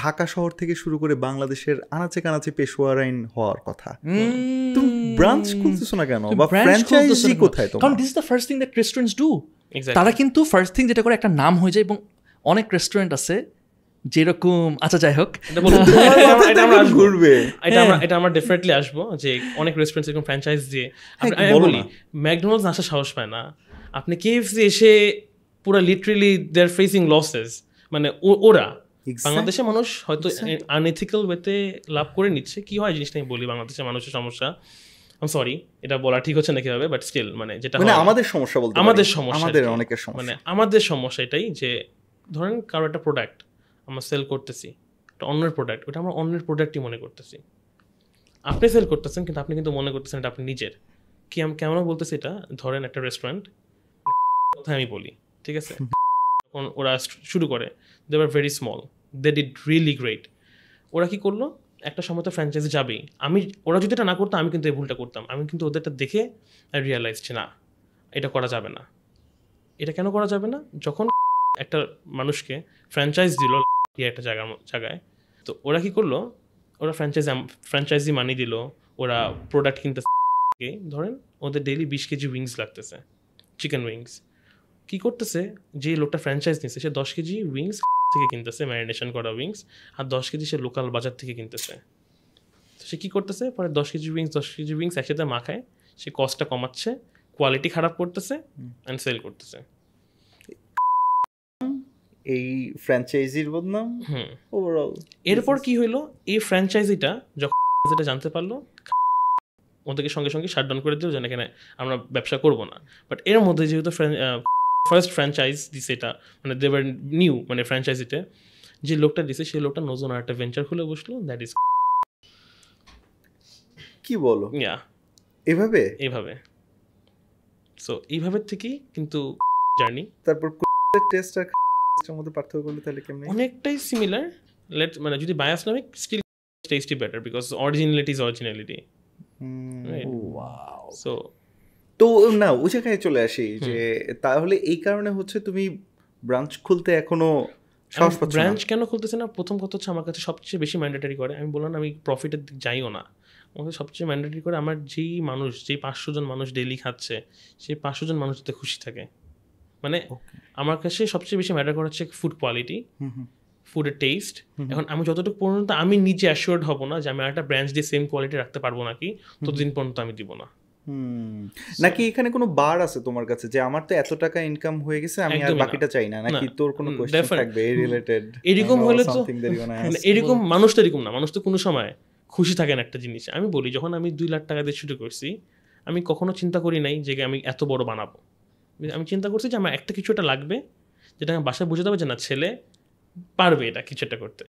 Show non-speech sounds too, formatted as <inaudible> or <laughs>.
ঢাকা শহর থেকে শুরু করে বাংলাদেশের আনাচে কানাচে পেশোয়ার আইন হওয়ার কথা তুমি ব্রাঞ্চ খুলতেছো না কেন বা ফ্র্যাঞ্চাইজি কোথায় তোমার কারণ this the first thing that restaurants do তারা কিন্তু ফার্স্ট থিং যেটা করে একটা নাম হয়ে যায় এবং অনেক রেস্টুরেন্ট আছে যেরকম আচ্ছা যাই হোক <laughs> ঘুরবে এটা আমরা হ্যাঁ। এটা ডেফিনেটলি আসবো যে অনেক রেস্টুরেন্ট এরকম ফ্র্যাঞ্চাইজ দিয়ে হ্যাঁ, বলি ম্যাকডোনাল্ডস আসার সাহস পায় না আপনি কেএফসি এসে পুরো literally they are facing losses মানে ওরা বাংলাদেশের মানুষ হয়তো আনএথিক্যাল ওয়েতে লাভ করে নিচ্ছে কি হয় জিনিসটা আমি বলি বাংলাদেশের মানুষের সমস্যা সরি এটা বলা ঠিক হচ্ছে না কিভাবে বাট স্টিল মানে যেটা মানে আমাদের সমস্যা বলতে আমাদের সমস্যা আমাদের অনেকের সমস্যা মানে আমাদের সমস্যা এটাই যে ধরেন কারো একটা প্রোডাক্ট আমরা সেল করতেছি একটা অন্যের প্রোডাক্ট ওটা আমরা অন্যের প্রোডাক্টই মনে করতেছি আপনি সেল করতেছেন কিন্তু আপনি কিন্তু মনে করতেছেন এটা আপনি নিজের কি আমি কেমন বলতেছি এটা ধরেন একটা মানে রেস্টুরেন্ট কথা আমি বলি ঠিক আছে <laughs> ওরা শুরু করে they are very small they did really great ওরা কি করলো একটা সময় তো ফ্র্যাঞ্চাইজি যাবেই আমি ওরা যদি এটা না করতো আমি কিন্তু এই ভুলটা করতাম আমি কিন্তু ওদেরটা দেখে রিয়েলাইজ না এটা করা যাবে না এটা কেন করা যাবে না যখন একটা মানুষকে ফ্র্যাঞ্চাইজ দিল একটা জায়গা জায়গায় তো ওরা কি করলো ওরা ফ্র্যাঞ্চাইজ ফ্র্যাঞ্চাইজি মানি দিল ওরা প্রোডাক্ট কিনতে ধরেন ওদের ডেইলি বিশ কেজি উইংস লাগতেছে চিকেন উইংস কি করতেছে যে লোকটা ফ্র্যাঞ্চাইজ নিচ্ছে সে দশ কেজি উইংস থেকে কিনতেছে ম্যারিনেশন করা উইংস আর দশ কেজি সে লোকাল বাজার থেকে কিনতেছে তো সে কী করতেছে পরে দশ কেজি উইংস দশ কেজি উইংস একসাথে মাখায় সে কস্টটা কমাচ্ছে কোয়ালিটি খারাপ করতেছে অ্যান্ড সেল করতেছে এই ফ্র্যাঞ্চাইজির বদনাম ওভারঅল এরপর কি হইলো এই ফ্র্যাঞ্চাইজিটা যখন যেটা জানতে পারলো ওদেরকে সঙ্গে সঙ্গে শাটডাউন করে দিল যে এখানে আমরা ব্যবসা করব না বাট এর মধ্যে যেহেতু ফার্স্ট ফ্র্যাঞ্চাইজ দিছে এটা মানে দেবার নিউ মানে ফ্র্যাঞ্চাইজিতে যে লোকটা দিছে সেই লোকটা নজন আর একটা ভেঞ্চার খুলে বসলো দ্যাট ইজ কি বলো ইয়া এভাবে এভাবে সো এইভাবে থেকেই কিন্তু জার্নি তারপর টেস্ট আর টেস্টের মধ্যে পার্থক্য করলে তাহলে কেমন অনেকটাই সিমিলার লেট মানে যদি বায়াস নামে still tasty better because originality is originality wow so তো না ওই জায়গায় চলে আসি যে তাহলে এই কারণে হচ্ছে তুমি ব্রাঞ্চ খুলতে এখনো ব্রাঞ্চ কেন খুলতেছে না প্রথম কথা হচ্ছে আমার কাছে সবচেয়ে বেশি ম্যান্ডেটারি করে আমি বললাম আমি প্রফিটের দিক যাইও না আমাদের সবচেয়ে ম্যান্ডেটরি করে আমার যেই মানুষ যেই পাঁচশো জন মানুষ ডেইলি খাচ্ছে সেই পাঁচশো জন মানুষ যাতে খুশি থাকে মানে আমার কাছে সবচেয়ে বেশি ম্যাটার করা হচ্ছে ফুড কোয়ালিটি ফুডের টেস্ট এখন আমি যতটুকু পর্যন্ত আমি নিজে অ্যাসিওর্ড হব না যে আমি একটা ব্রাঞ্চ দিয়ে সেম কোয়ালিটি রাখতে পারবো নাকি ততদিন পর্যন্ত আমি দিব না নাকি এখানে কোনো বার আছে তোমার কাছে যে আমার তো এত টাকা ইনকাম হয়ে গেছে আমি আর বাকিটা চাই না নাকি তোর কোনো কোশ্চেন থাকবে এই রিলেটেড এরকম হ্যাঁ, হলে তো মানে এরকম মানুষ তো এরকম না মানুষ তো কোনো সময় খুশি থাকেন একটা জিনিস আমি বলি যখন আমি দুই লাখ টাকা দিয়ে শুরু করছি আমি কখনো চিন্তা করি নাই যে আমি এত বড় বানাবো আমি চিন্তা করছি যে আমার একটা কিছু একটা লাগবে যেটা আমি বাসায় বুঝে দেবো যে না ছেলে পারবে এটা কিছু একটা করতে